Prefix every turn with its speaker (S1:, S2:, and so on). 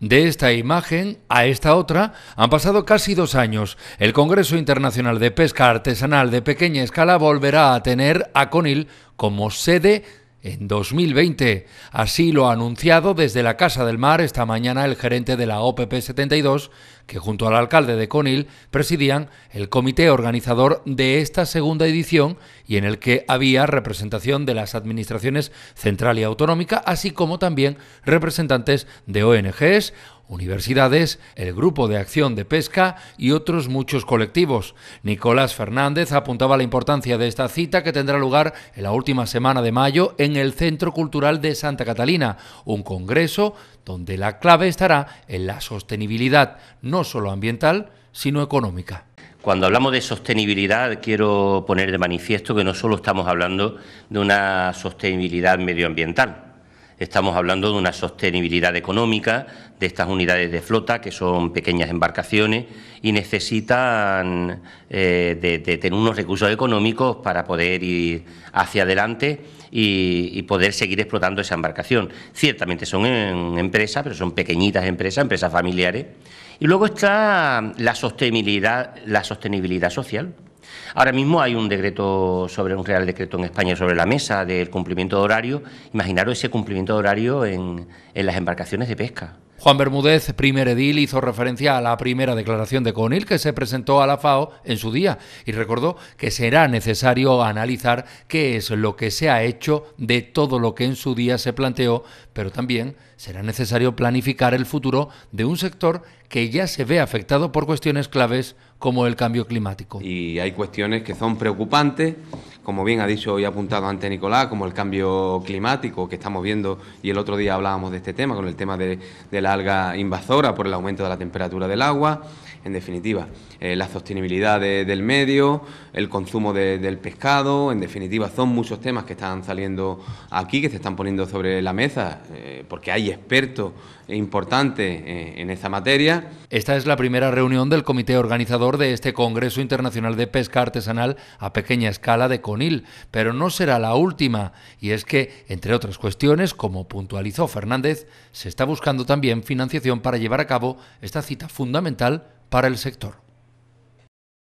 S1: De esta imagen a esta otra han pasado casi dos años. El Congreso Internacional de Pesca Artesanal de Pequeña Escala volverá a tener a Conil como sede en 2020. Así lo ha anunciado desde la Casa del Mar esta mañana el gerente de la OPP 72, que junto al alcalde de Conil presidían el comité organizador de esta segunda edición y en el que había representación de las administraciones central y autonómica, así como también representantes de ONGs, universidades, el Grupo de Acción de Pesca y otros muchos colectivos. Nicolás Fernández apuntaba la importancia de esta cita que tendrá lugar en la última semana de mayo en el Centro Cultural de Santa Catalina, un congreso donde la clave estará en la sostenibilidad, no solo ambiental, sino económica.
S2: Cuando hablamos de sostenibilidad, quiero poner de manifiesto que no solo estamos hablando de una sostenibilidad medioambiental, Estamos hablando de una sostenibilidad económica de estas unidades de flota, que son pequeñas embarcaciones y necesitan eh, de, tener unos recursos económicos para poder ir hacia adelante y, poder seguir explotando esa embarcación. Ciertamente son empresas, pero son pequeñitas empresas, empresas familiares. Y luego está la la sostenibilidad social Ahora mismo hay un decreto sobre un real decreto en España sobre la mesa del cumplimiento de horario. Imaginaros ese cumplimiento de horario en las embarcaciones de pesca.
S1: Juan Bermúdez, primer edil, hizo referencia a la primera declaración de Conil que se presentó a la FAO en su día y recordó que será necesario analizar qué es lo que se ha hecho de todo lo que en su día se planteó, pero también será necesario planificar el futuro de un sector que ya se ve afectado por cuestiones claves como el cambio climático.
S3: Y hay cuestiones que son preocupantes como bien ha dicho y apuntado antes Nicolás, como el cambio climático que estamos viendo, y el otro día hablábamos de este tema, con el tema de, la alga invasora por el aumento de la temperatura del agua, en definitiva, eh, la sostenibilidad del medio, el consumo del pescado, en definitiva, son muchos temas que están saliendo aquí, que se están poniendo sobre la mesa, eh, porque hay expertos importantes eh, en esa materia. Esta es la primera reunión del comité organizador de este
S1: Congreso Internacional de Pesca Artesanal a pequeña escala de pero no será la última, y es que, entre otras cuestiones, como puntualizó Fernández, se está buscando también financiación para llevar a cabo esta cita fundamental para el sector.